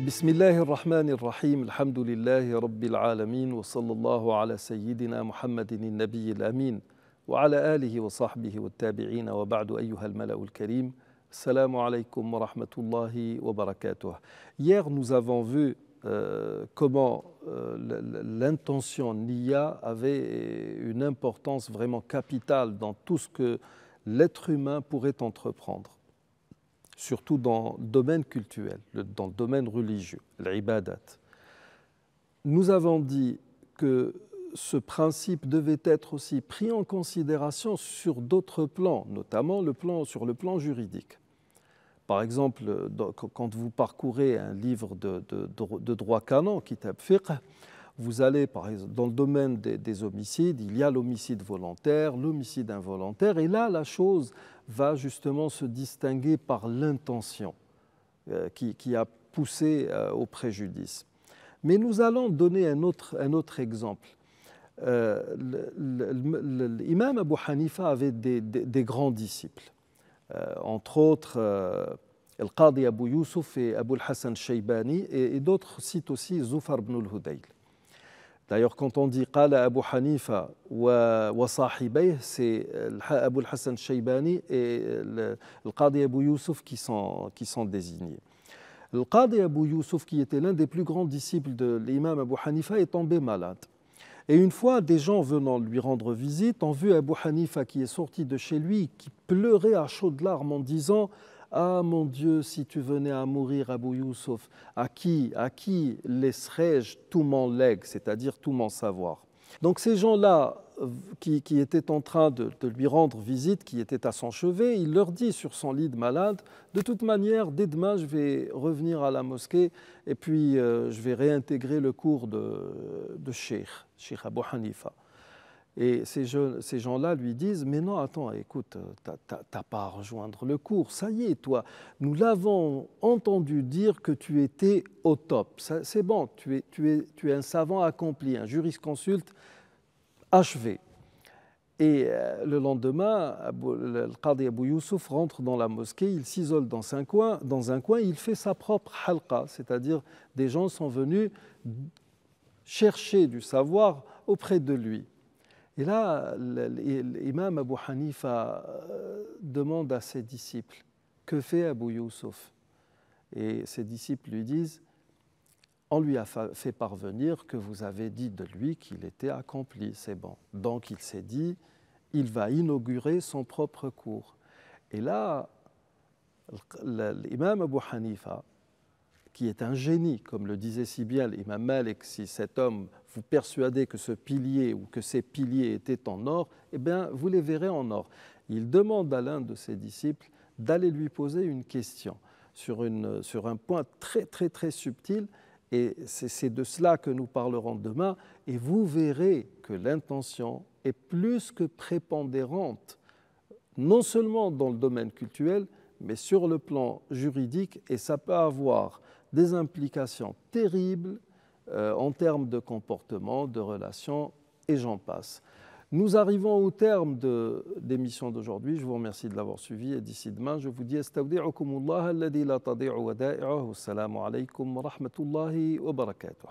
بسم الله الرحمن الرحيم الحمد لله رب العالمين وصلى الله على سيدنا محمد النبي الامين وعلى اله وصحبه والتابعين وبعد ايها الملا الكريم Salam wa wa barakatuh. Hier, nous avons vu euh, comment euh, l'intention nia avait une importance vraiment capitale dans tout ce que l'être humain pourrait entreprendre, surtout dans le domaine culturel, dans le domaine religieux, l'ibadat. Nous avons dit que ce principe devait être aussi pris en considération sur d'autres plans, notamment sur le plan juridique. Par exemple, euh, quand vous parcourez un livre de, droit canon, Kitab Fiqh, vous allez, par dans le domaine des, homicides, il y a l'homicide volontaire, l'homicide involontaire, et là, la chose va justement se distinguer par l'intention euh, qui, a poussé euh, au préjudice. Mais nous allons donner un autre, un autre exemple. Euh, L'imam Abu Hanifa avait des grands disciples. Euh, entre autres euh, le qadi Abu Youssef et Abu Hassan Shaybani, et, d'autres citent aussi Zoufar ibn al-Hudayl. D'ailleurs, quand on dit Qala Abu Hanifa wa, wa c'est euh, Abu Hassan Shaybani et le qadi Abu Youssef qui sont, qui sont désignés. Le qadi Abu Youssef qui était l'un des plus grands disciples de l'imam Abu Hanifa, est tombé malade. Et une fois, des gens venant lui rendre visite ont vu Abu Hanifa qui est sorti de chez lui, qui pleurait à chaudes larmes en disant Ah mon Dieu, si tu venais à mourir, Abu Youssef, à qui, à qui laisserais-je tout mon legs, c'est-à-dire tout mon savoir donc ces gens-là, euh, qui, étaient en train de, lui rendre visite, qui étaient à son chevet, il leur dit sur son lit de malade, de toute manière, dès demain, je vais revenir à la mosquée et puis euh, je vais réintégrer le cours de, de Sheikh, Sheikh Abu Hanifa. Et ces, gens-là lui disent, mais non, attends, écoute, euh, t'as pas à rejoindre le cours, ça y est, toi, nous l'avons entendu dire que tu étais au top, c'est bon, tu es, un savant accompli, un jurisconsulte achevé. Et euh, le lendemain, le Qadi Abou Youssouf rentre dans la mosquée, il s'isole dans, dans un coin, il fait sa propre halqa, c'est-à-dire des gens sont venus chercher du savoir auprès de lui. Et là, l'imam Abu Hanifa euh, demande à ses disciples Que fait Abu Yusuf Et ses disciples lui disent On lui a fait parvenir que vous avez dit de lui qu'il était accompli, c'est bon. Donc il s'est dit Il va inaugurer son propre cours. Et là, l'imam Abu Hanifa, qui est un génie, comme le disait si bien l'imam Malik, si cet homme vous persuadez que ce pilier ou que ces piliers étaient en or, eh bien, vous les verrez en or. Il demande à l'un de ses disciples d'aller lui poser une question sur, une, sur un point très, très, très subtil. Et c'est de cela que nous parlerons demain. Et vous verrez que l'intention est plus que prépondérante, non seulement dans le domaine culturel, mais sur le plan juridique. Et ça peut avoir des implications terribles euh, en termes de comportement, de relations, et j'en passe. Nous arrivons au terme de l'émission d'aujourd'hui. Je vous remercie de l'avoir suivi et d'ici demain, je vous dis alladhi wa rahmatullahi wa barakatuh.